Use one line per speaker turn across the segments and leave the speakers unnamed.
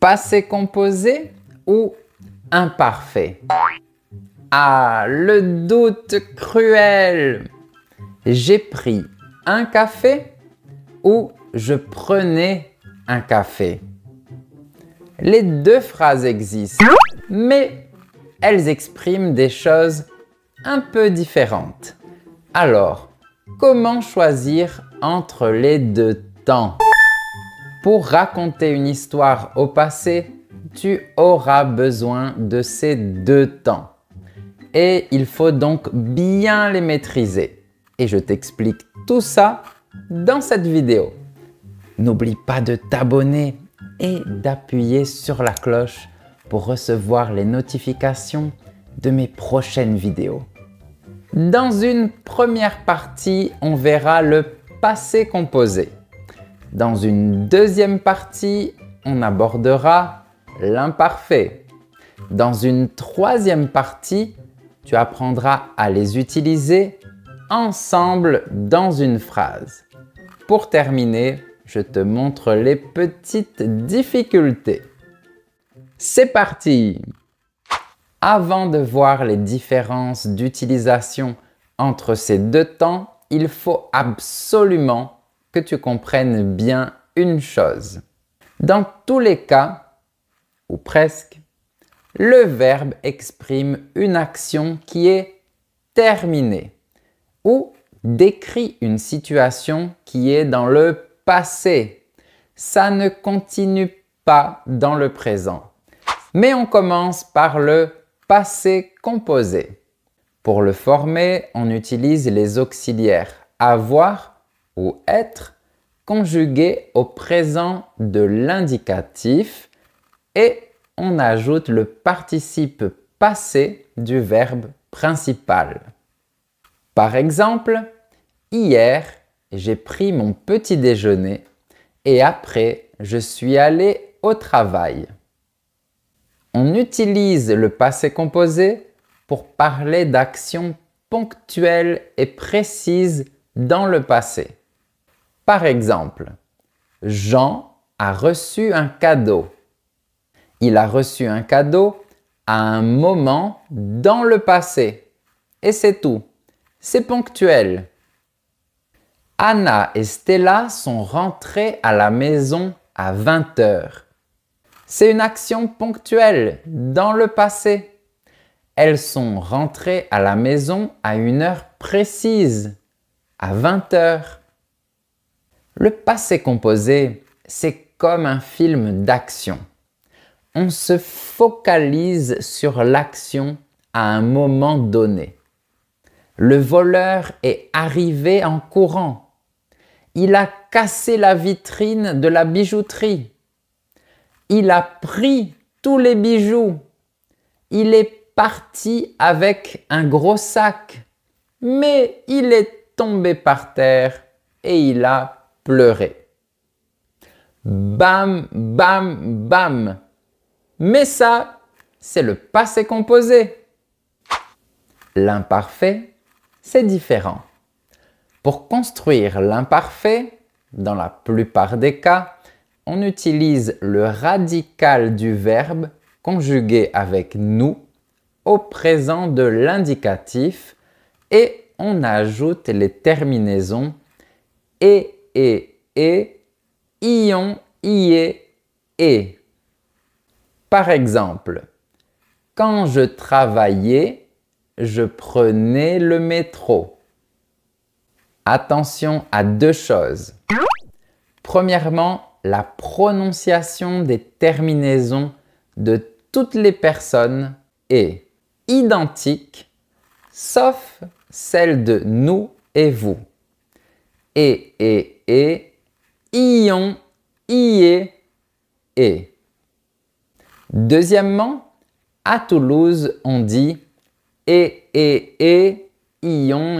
Passé composé ou imparfait Ah, le doute cruel J'ai pris un café ou je prenais un café Les deux phrases existent, mais elles expriment des choses un peu différentes. Alors, comment choisir entre les deux temps pour raconter une histoire au passé, tu auras besoin de ces deux temps. Et il faut donc bien les maîtriser. Et je t'explique tout ça dans cette vidéo. N'oublie pas de t'abonner et d'appuyer sur la cloche pour recevoir les notifications de mes prochaines vidéos. Dans une première partie, on verra le passé composé. Dans une deuxième partie, on abordera l'imparfait. Dans une troisième partie, tu apprendras à les utiliser ensemble dans une phrase. Pour terminer, je te montre les petites difficultés. C'est parti Avant de voir les différences d'utilisation entre ces deux temps, il faut absolument que tu comprennes bien une chose. Dans tous les cas, ou presque, le verbe exprime une action qui est terminée ou décrit une situation qui est dans le passé. Ça ne continue pas dans le présent. Mais on commence par le passé composé. Pour le former, on utilise les auxiliaires avoir être conjugué au présent de l'indicatif et on ajoute le participe passé du verbe principal. Par exemple, hier, j'ai pris mon petit déjeuner et après, je suis allé au travail. On utilise le passé composé pour parler d'actions ponctuelles et précises dans le passé. Par exemple, Jean a reçu un cadeau. Il a reçu un cadeau à un moment dans le passé. Et c'est tout. C'est ponctuel. Anna et Stella sont rentrées à la maison à 20 heures. C'est une action ponctuelle dans le passé. Elles sont rentrées à la maison à une heure précise, à 20 heures. Le passé composé, c'est comme un film d'action. On se focalise sur l'action à un moment donné. Le voleur est arrivé en courant. Il a cassé la vitrine de la bijouterie. Il a pris tous les bijoux. Il est parti avec un gros sac. Mais il est tombé par terre et il a pleurer. Bam, bam, bam. Mais ça, c'est le passé composé. L'imparfait, c'est différent. Pour construire l'imparfait, dans la plupart des cas, on utilise le radical du verbe conjugué avec nous au présent de l'indicatif et on ajoute les terminaisons et et, et, ion, ié, et. Par exemple, quand je travaillais, je prenais le métro. Attention à deux choses. Premièrement, la prononciation des terminaisons de toutes les personnes est identique, sauf celle de nous et vous. E et, et, et ion, ié, e. Deuxièmement, à Toulouse, on dit e, e, e ion,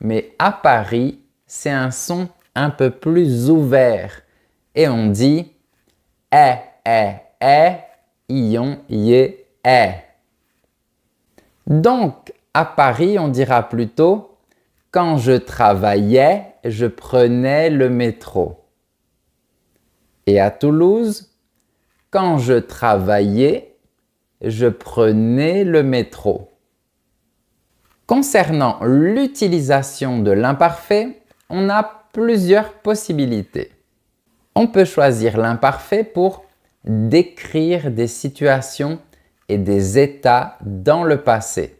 Mais à Paris, c'est un son un peu plus ouvert et on dit e ion, yé, Donc, à Paris, on dira plutôt quand je travaillais, je prenais le métro. Et à Toulouse, quand je travaillais, je prenais le métro. Concernant l'utilisation de l'imparfait, on a plusieurs possibilités. On peut choisir l'imparfait pour décrire des situations et des états dans le passé.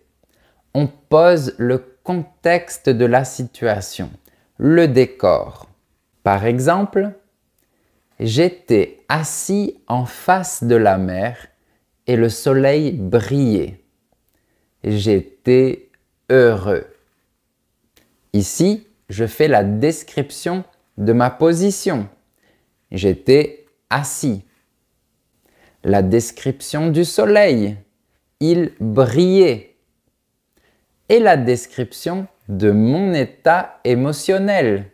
On pose le contexte de la situation, le décor. Par exemple, j'étais assis en face de la mer et le soleil brillait. J'étais heureux. Ici, je fais la description de ma position. J'étais assis. La description du soleil. Il brillait la description de mon état émotionnel.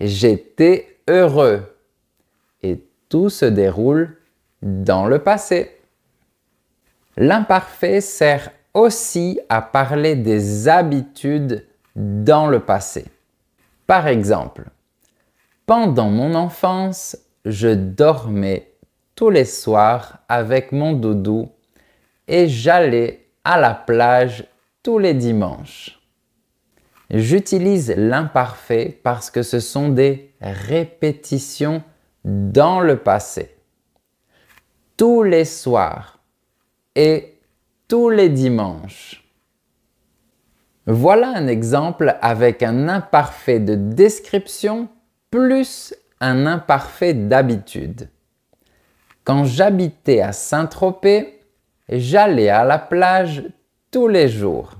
J'étais heureux. Et tout se déroule dans le passé. L'imparfait sert aussi à parler des habitudes dans le passé. Par exemple, pendant mon enfance, je dormais tous les soirs avec mon doudou et j'allais à la plage tous les dimanches. J'utilise l'imparfait parce que ce sont des répétitions dans le passé. Tous les soirs et tous les dimanches. Voilà un exemple avec un imparfait de description plus un imparfait d'habitude. Quand j'habitais à Saint-Tropez, j'allais à la plage tous les jours.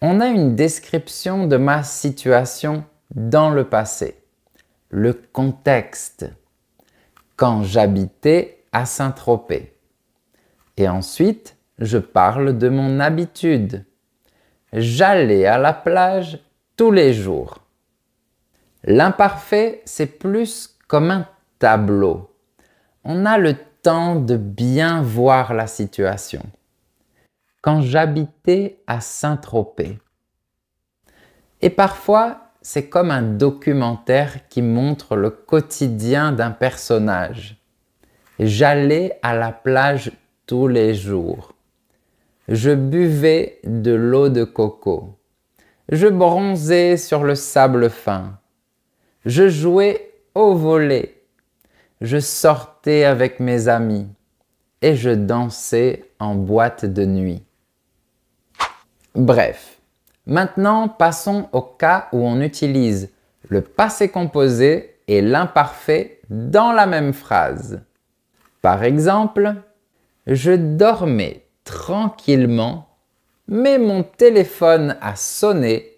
On a une description de ma situation dans le passé. Le contexte. Quand j'habitais à Saint-Tropez. Et ensuite, je parle de mon habitude. J'allais à la plage tous les jours. L'imparfait, c'est plus comme un tableau. On a le temps de bien voir la situation quand j'habitais à Saint-Tropez. Et parfois, c'est comme un documentaire qui montre le quotidien d'un personnage. J'allais à la plage tous les jours. Je buvais de l'eau de coco. Je bronzais sur le sable fin. Je jouais au volet. Je sortais avec mes amis. Et je dansais en boîte de nuit. Bref, maintenant passons au cas où on utilise le passé composé et l'imparfait dans la même phrase. Par exemple, je dormais tranquillement, mais mon téléphone a sonné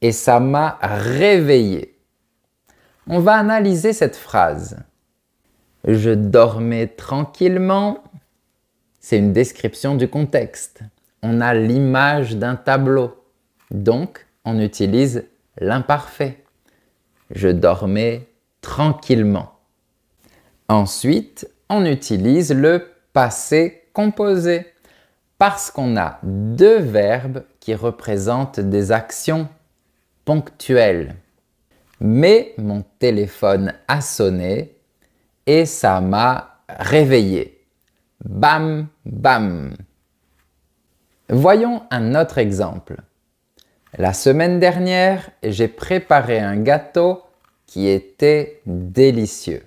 et ça m'a réveillé. On va analyser cette phrase. Je dormais tranquillement. C'est une description du contexte on a l'image d'un tableau. Donc, on utilise l'imparfait. Je dormais tranquillement. Ensuite, on utilise le passé composé parce qu'on a deux verbes qui représentent des actions ponctuelles. Mais mon téléphone a sonné et ça m'a réveillé. Bam, bam. Voyons un autre exemple. La semaine dernière, j'ai préparé un gâteau qui était délicieux.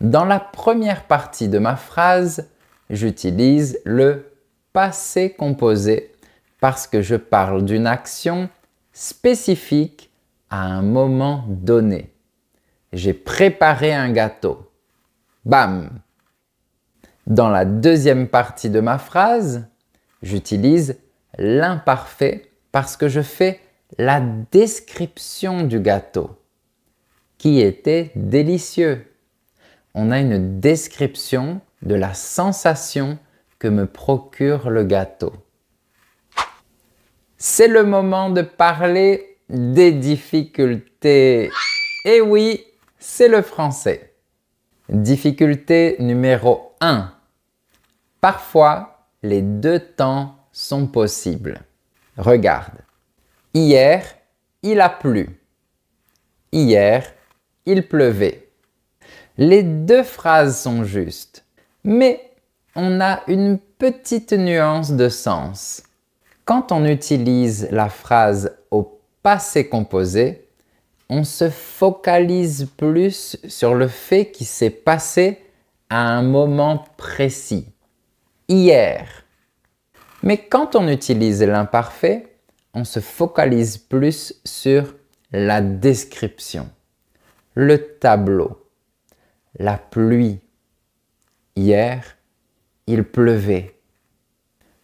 Dans la première partie de ma phrase, j'utilise le passé composé parce que je parle d'une action spécifique à un moment donné. J'ai préparé un gâteau. Bam Dans la deuxième partie de ma phrase, J'utilise l'imparfait parce que je fais la description du gâteau qui était délicieux. On a une description de la sensation que me procure le gâteau. C'est le moment de parler des difficultés. Et eh oui, c'est le français. Difficulté numéro 1. Parfois, les deux temps sont possibles. Regarde. Hier, il a plu. Hier, il pleuvait. Les deux phrases sont justes, mais on a une petite nuance de sens. Quand on utilise la phrase au passé composé, on se focalise plus sur le fait qui s'est passé à un moment précis hier. Mais quand on utilise l'imparfait, on se focalise plus sur la description, le tableau, la pluie. Hier, il pleuvait.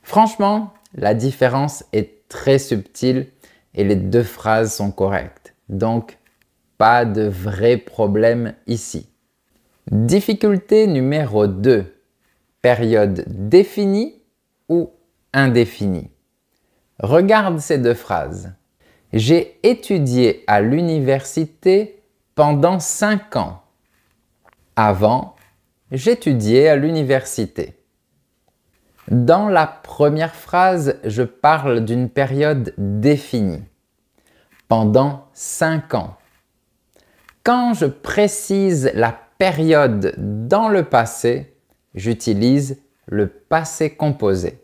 Franchement, la différence est très subtile et les deux phrases sont correctes. Donc, pas de vrai problème ici. Difficulté numéro 2. Période définie ou indéfinie Regarde ces deux phrases. J'ai étudié à l'université pendant 5 ans. Avant, j'étudiais à l'université. Dans la première phrase, je parle d'une période définie, pendant 5 ans. Quand je précise la période dans le passé, j'utilise le passé composé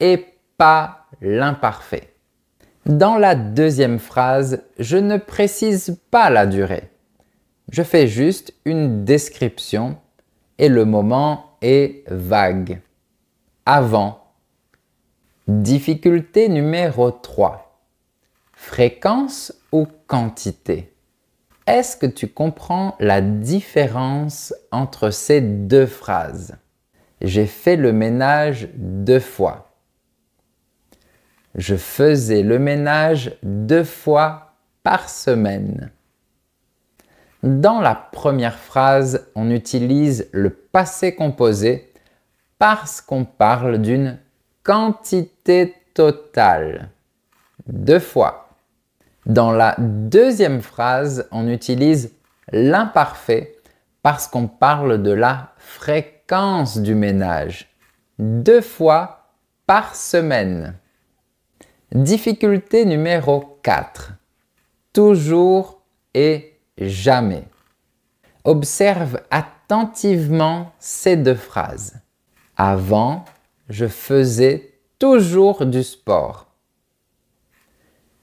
et pas l'imparfait. Dans la deuxième phrase, je ne précise pas la durée. Je fais juste une description et le moment est vague. Avant. Difficulté numéro 3. Fréquence ou quantité Est-ce que tu comprends la différence entre ces deux phrases j'ai fait le ménage deux fois. Je faisais le ménage deux fois par semaine. Dans la première phrase, on utilise le passé composé parce qu'on parle d'une quantité totale. Deux fois. Dans la deuxième phrase, on utilise l'imparfait parce qu'on parle de la fréquence du ménage, deux fois par semaine. Difficulté numéro 4. Toujours et jamais. Observe attentivement ces deux phrases. Avant, je faisais toujours du sport.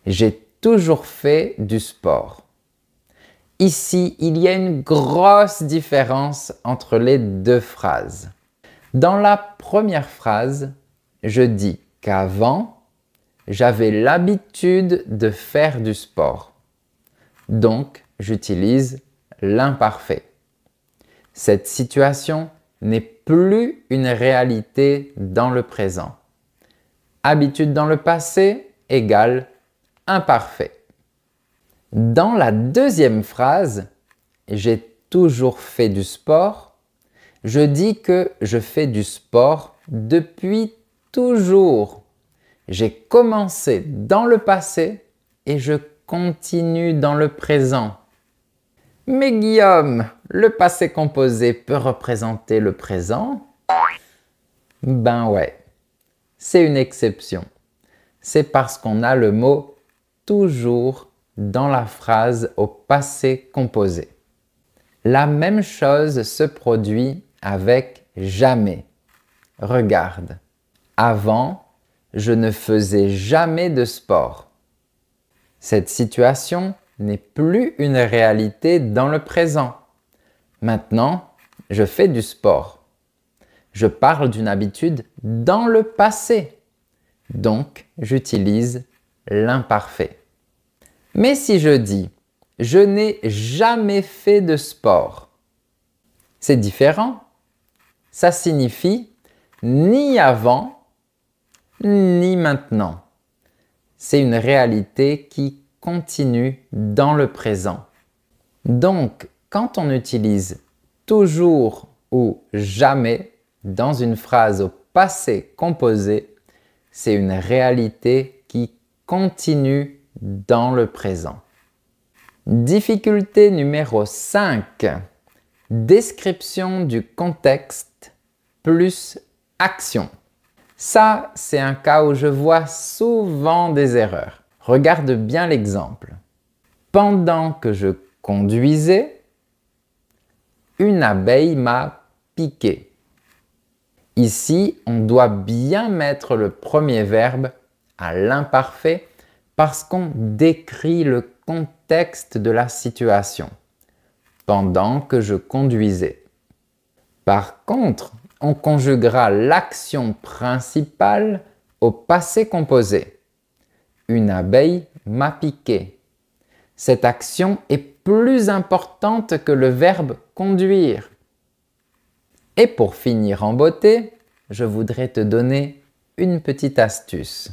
J'ai toujours fait du sport. Ici, il y a une grosse différence entre les deux phrases. Dans la première phrase, je dis qu'avant, j'avais l'habitude de faire du sport. Donc, j'utilise l'imparfait. Cette situation n'est plus une réalité dans le présent. Habitude dans le passé égale imparfait. Dans la deuxième phrase, j'ai toujours fait du sport, je dis que je fais du sport depuis toujours. J'ai commencé dans le passé et je continue dans le présent. Mais Guillaume, le passé composé peut représenter le présent Ben ouais, c'est une exception. C'est parce qu'on a le mot toujours dans la phrase au passé composé. La même chose se produit avec jamais. Regarde. Avant, je ne faisais jamais de sport. Cette situation n'est plus une réalité dans le présent. Maintenant, je fais du sport. Je parle d'une habitude dans le passé. Donc, j'utilise l'imparfait. Mais si je dis je n'ai jamais fait de sport, c'est différent. Ça signifie ni avant ni maintenant. C'est une réalité qui continue dans le présent. Donc, quand on utilise toujours ou jamais dans une phrase au passé composé, c'est une réalité qui continue dans le présent. Difficulté numéro 5. Description du contexte plus action. Ça, c'est un cas où je vois souvent des erreurs. Regarde bien l'exemple. Pendant que je conduisais, une abeille m'a piqué. Ici, on doit bien mettre le premier verbe à l'imparfait parce qu'on décrit le contexte de la situation pendant que je conduisais. Par contre, on conjuguera l'action principale au passé composé. Une abeille m'a piqué. Cette action est plus importante que le verbe conduire. Et pour finir en beauté, je voudrais te donner une petite astuce.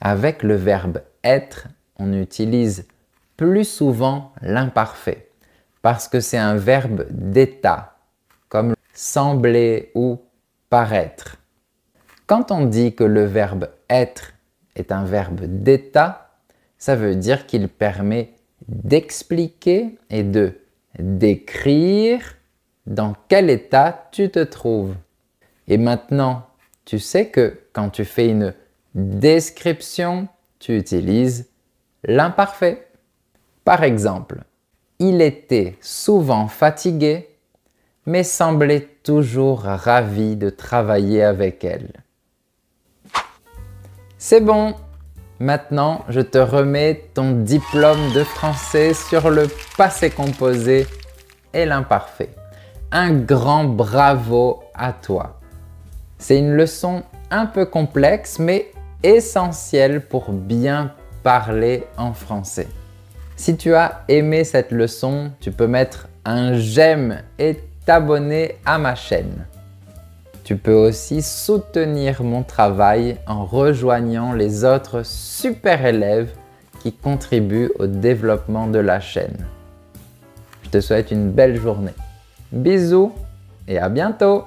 Avec le verbe être, on utilise plus souvent l'imparfait parce que c'est un verbe d'état, comme sembler ou paraître. Quand on dit que le verbe être est un verbe d'état, ça veut dire qu'il permet d'expliquer et de décrire dans quel état tu te trouves. Et maintenant, tu sais que quand tu fais une description tu utilises l'imparfait. Par exemple, il était souvent fatigué, mais semblait toujours ravi de travailler avec elle. C'est bon, maintenant je te remets ton diplôme de français sur le passé composé et l'imparfait. Un grand bravo à toi. C'est une leçon un peu complexe, mais essentiel pour bien parler en français. Si tu as aimé cette leçon, tu peux mettre un j'aime et t'abonner à ma chaîne. Tu peux aussi soutenir mon travail en rejoignant les autres super élèves qui contribuent au développement de la chaîne. Je te souhaite une belle journée. Bisous et à bientôt